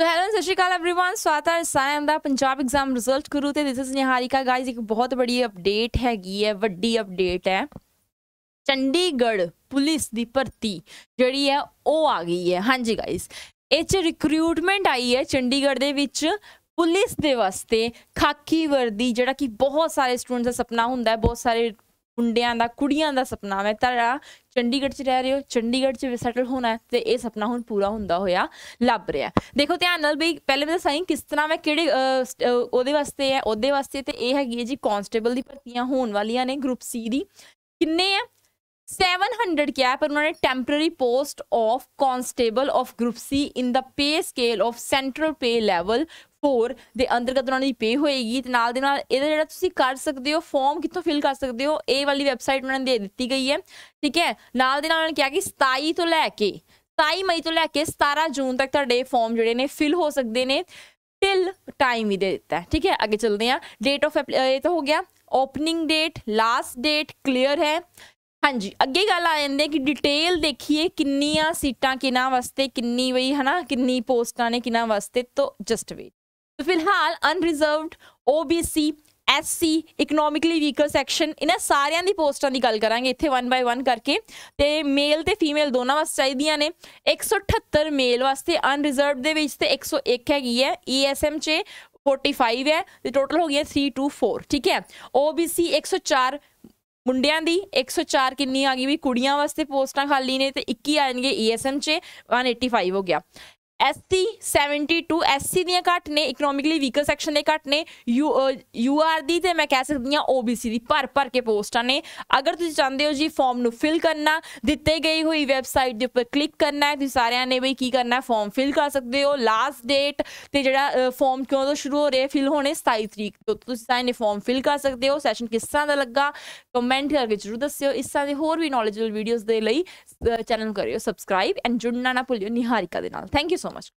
So hello ਸਤਿ ਸ਼੍ਰੀ ਅਕਾਲ everyone ਸਵਾਗਤ ਹੈ ਸਾਇਮ ਦਾ ਪੰਜਾਬ ਐਗਜ਼ਾਮ ਰਿਜ਼ਲਟ ਗੁਰੂ ਤੇ ਦਿਸ ਇਸ ਨਿਹਾਰਿਕਾ ਗਾਇਜ਼ ਇੱਕ ਬਹੁਤ ਬੜੀ ਅਪਡੇਟ ਹੈਗੀ ਹੈ ਵੱਡੀ ਅਪਡੇਟ ਹੈ ਚੰਡੀਗੜ੍ਹ ਪੁਲਿਸ ਦੀ ਭਰਤੀ ਜਿਹੜੀ ਹੈ ਉਹ ਆ ਗਈ ਹੈ ਹਾਂਜੀ ਗਾਇਜ਼ ਇਹ ਚ ਰਿਕਰੂਟਮੈਂਟ ਆਈ ਹੈ ਚੰਡੀਗੜ੍ਹ ਦੇ ਵਿੱਚ ਪੁਲਿਸ ਦੇ ਵਾਸਤੇ ਖਾਕੀ ਵਰਦੀ ਜਿਹੜਾ ਕਿ ਬਹੁਤ ਸਾਰੇ ਸਟੂਡੈਂਟਸ ਦਾ ਸੁਪਨਾ ਹੁੰਦਾ ਹੈ ਬਹੁਤ ਸਾਰੇ ਮੁੰਡਿਆਂ ਦਾ ਕੁੜੀਆਂ ਦਾ ਸੁਪਨਾ ਮੈਂ ਤਾਂ ਚੰਡੀਗੜ੍ਹ 'ਚ ਰਹਿ ਰਹੇ ਹੋ ਚੰਡੀਗੜ੍ਹ 'ਚ ਸੈਟਲ ਹੋਣਾ ਤੇ ਇਹ ਸੁਪਨਾ ਹੁਣ ਪੂਰਾ ਹੁੰਦਾ ਹੋਇਆ ਲੱਭ ਰਿਹਾ ਦੇਖੋ ਧਿਆਨ ਨਾਲ ਵੀ ਪਹਿਲੇ ਮੈਂ ਸਾਈਂ ਕਿਸ ਤਰ੍ਹਾਂ ਮੈਂ ਕਿਹੜੇ ਉਹਦੇ ਵਾਸਤੇ ਹੈ ਉਹਦੇ ਵਾਸਤੇ ਤੇ ਇਹ ਹੈਗੀ ਹੈ ਜੀ ਕਾਂਸਟੇਬਲ ਦੀ ਭਰਤੀਆਂ ਹੋਣ ਵਾਲੀਆਂ ਨੇ ਗਰੁੱਪ ਸੀ ਦੀ ਕਿੰਨੇ ਆ 700 क्या है पर उन्होंने temporary post of constable of group C in the pay scale of central pay level 4 ਦੇ ਅੰਤਰਗਤ ਉਹਨਾਂ ਦੀ ਪੇ ਹੋਏਗੀ ਤੇ ਨਾਲ ਦੇ ਨਾਲ ਇਹਦਾ ਜਿਹੜਾ ਤੁਸੀਂ ਕਰ ਸਕਦੇ ਹੋ ਫਾਰਮ ਕਿੱਥੋਂ ਫਿਲ ਕਰ ਸਕਦੇ ਹੋ ਇਹ ਵਾਲੀ ਵੈਬਸਾਈਟ ਉਹਨਾਂ ਨੇ ਦੇ ਦਿੱਤੀ ਗਈ ਹੈ ਠੀਕ ਹੈ ਨਾਲ ਦੇ ਨਾਲ ਉਹਨਾਂ ਨੇ ਕਿਹਾ ਕਿ 27 ਤੋਂ ਲੈ ਕੇ 27 ਮਈ ਤੋਂ ਲੈ ਕੇ 17 ਜੂਨ ਤੱਕ ਤੁਹਾਡੇ ਫਾਰਮ ਜਿਹੜੇ ਨੇ ਫਿਲ ਹੋ ਸਕਦੇ ਨੇ ਟਿਲ ਟਾਈਮ ਹੀ ਦੇ ਦਿੱਤਾ ਹੈ ਠੀਕ ਹੈ ਅੱਗੇ ਚੱਲਦੇ ਹਾਂ ਡੇਟ ਆਫ ਇਹ ਤਾਂ ਹੋ ਗਿਆ opening date last date clear ਹੈ ਹਾਂਜੀ ਅੱਗੇ ਗੱਲ ਆ ਜਾਂਦੀ ਹੈ ਕਿ ਡਿਟੇਲ ਦੇਖੀਏ ਕਿੰਨੀਆਂ ਸੀਟਾਂ ਕਿਨਾਂ ਵਾਸਤੇ ਕਿੰਨੀ ਵਈ ਹਨਾ ਕਿੰਨੀ ਪੋਸਟਾਂ ਨੇ ਕਿਨਾਂ ਵਾਸਤੇ ਤੋਂ ਜਸਟ ਵੇਟ ਸੋ ਫਿਲਹਾਲ unreserved OBC SC economically weaker section ਇਹਨਾਂ ਸਾਰਿਆਂ ਦੀ ਪੋਸਟਾਂ ਦੀ ਗੱਲ ਕਰਾਂਗੇ ਇੱਥੇ 1 ਬਾਈ 1 ਕਰਕੇ ਤੇ ਮੇਲ ਤੇ ਫੀਮੇਲ ਦੋਨਾਂ ਵਾਸਤੇ ਚਾਹੀਦੀਆਂ ਨੇ 178 ਮੇਲ ਵਾਸਤੇ ਅਨਰੀਜ਼ਰਵਡ ਦੇ ਵਿੱਚ ਤੇ 101 ਹੈਗੀ ਹੈ ਈਐਸਐਮ e 'ਚ 45 ਹੈ ਤੇ ਟੋਟਲ ਹੋ ਹੈ 324 ਠੀਕ ਹੈ ਓਬੀਸੀ 104 ਮੁੰਡਿਆਂ ਦੀ 104 ਕਿੰਨੀ ਆ ਗਈ ਵੀ ਕੁੜੀਆਂ ਵਾਸਤੇ ਪੋਸਟਾਂ ਖਾਲੀ ਨੇ ਤੇ 21 ਆਣਗੇ ESM 'ਚ 185 ਹੋ ਗਿਆ ਐਸਟੀ 72 ਐਸਸੀ ਦੀਆਂ ਘੱਟ ਨੇ ਇਕਨੋਮਿਕਲੀ ਵੀਕਰ ਸੈਕਸ਼ਨ ਦੇ ਘੱਟ ਨੇ ਯੂ ਆਰ ਦੀ ਤੇ ਮੈਂ ਕਹਿ ਸਕਦੀ ਆ ਓਬੀਸੀ ਦੀ ਭਰ ਭਰ ਕੇ ਪੋਸਟਾਂ ਨੇ ਅਗਰ ਤੁਸੀਂ ਚਾਹੁੰਦੇ ਹੋ ਜੀ ਫਾਰਮ ਨੂੰ ਫਿਲ ਕਰਨਾ ਦਿੱਤੇ ਗਈ ਹੋਈ ਵੈਬਸਾਈਟ ਦੇ ਉੱਪਰ ਕਲਿੱਕ ਕਰਨਾ ਹੈ ਤੁਸੀਂ ਸਾਰਿਆਂ ਨੇ ਬਈ ਕੀ ਕਰਨਾ ਫਾਰਮ ਫਿਲ ਕਰ ਸਕਦੇ ਹੋ ਲਾਸਟ ਡੇਟ ਤੇ ਜਿਹੜਾ ਫਾਰਮ ਕਿਉਂ ਤੋਂ ਸ਼ੁਰੂ ਹੋ ਰਿਹਾ ਫਿਲ ਹੋਣੇ 27 ਤਰੀਕ ਤੋਂ ਤੁਸੀਂ ਨੇ ਫਾਰਮ ਫਿਲ ਕਰ ਸਕਦੇ ਹੋ ਸੈਸ਼ਨ ਕਿਸ ਤਰ੍ਹਾਂ ਦਾ ਲੱਗਾ ਕਮੈਂਟ ਕਰਕੇ ਜਰੂਰ ਦੱਸਿਓ ਇਸ ਤਰ੍ਹਾਂ ਦੇ ਹੋਰ ਵੀ ਨੌਲੇਜਬਲ ਵੀਡੀਓਜ਼ ਦੇ ਲਈ ਚੈਨਲ ਕਰਿਓ ਸਬਸਕ੍ਰਾਈਬ ਐਂਡ ਜੁੜਨਾ ਨਾ ਭੁੱਲਿਓ ਨਿਹਾਰਿਕਾ ਦੇ ਨਾਲ ਥੈਂਕ ਯੂ so much.